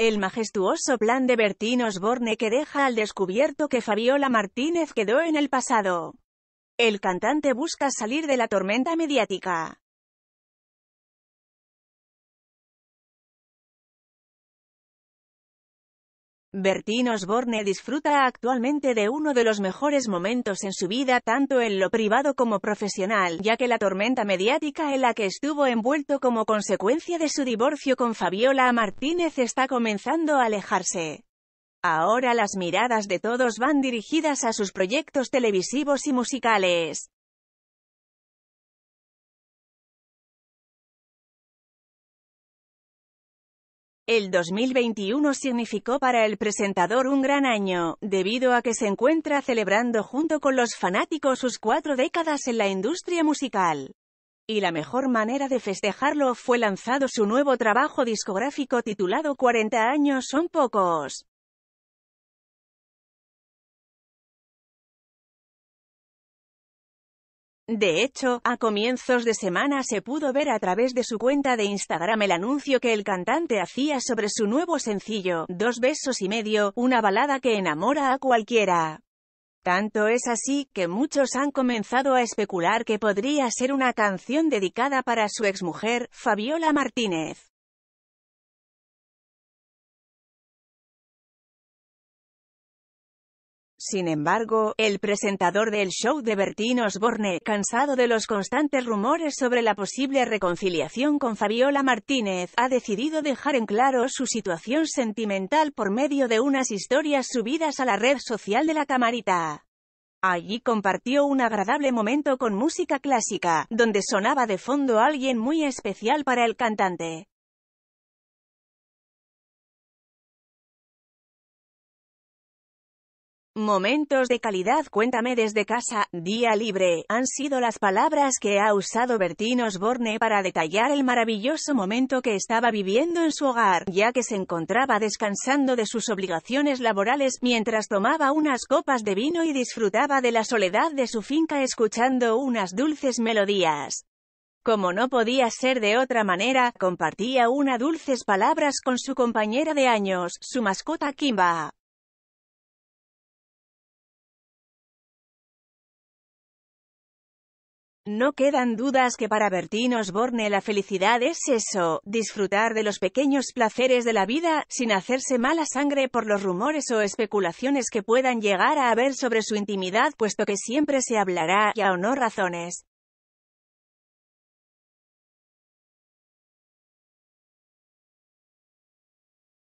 El majestuoso plan de Bertín Osborne que deja al descubierto que Fabiola Martínez quedó en el pasado. El cantante busca salir de la tormenta mediática. Bertín Osborne disfruta actualmente de uno de los mejores momentos en su vida tanto en lo privado como profesional, ya que la tormenta mediática en la que estuvo envuelto como consecuencia de su divorcio con Fabiola Martínez está comenzando a alejarse. Ahora las miradas de todos van dirigidas a sus proyectos televisivos y musicales. El 2021 significó para el presentador un gran año, debido a que se encuentra celebrando junto con los fanáticos sus cuatro décadas en la industria musical. Y la mejor manera de festejarlo fue lanzado su nuevo trabajo discográfico titulado 40 años son pocos. De hecho, a comienzos de semana se pudo ver a través de su cuenta de Instagram el anuncio que el cantante hacía sobre su nuevo sencillo, Dos besos y medio, una balada que enamora a cualquiera. Tanto es así, que muchos han comenzado a especular que podría ser una canción dedicada para su exmujer, Fabiola Martínez. Sin embargo, el presentador del show de Bertín Osborne, cansado de los constantes rumores sobre la posible reconciliación con Fabiola Martínez, ha decidido dejar en claro su situación sentimental por medio de unas historias subidas a la red social de la Camarita. Allí compartió un agradable momento con música clásica, donde sonaba de fondo alguien muy especial para el cantante. Momentos de calidad cuéntame desde casa, día libre, han sido las palabras que ha usado Bertino Osborne para detallar el maravilloso momento que estaba viviendo en su hogar, ya que se encontraba descansando de sus obligaciones laborales mientras tomaba unas copas de vino y disfrutaba de la soledad de su finca escuchando unas dulces melodías. Como no podía ser de otra manera, compartía unas dulces palabras con su compañera de años, su mascota Kimba. No quedan dudas que para Bertín Osborne la felicidad es eso, disfrutar de los pequeños placeres de la vida, sin hacerse mala sangre por los rumores o especulaciones que puedan llegar a haber sobre su intimidad, puesto que siempre se hablará, y o no razones,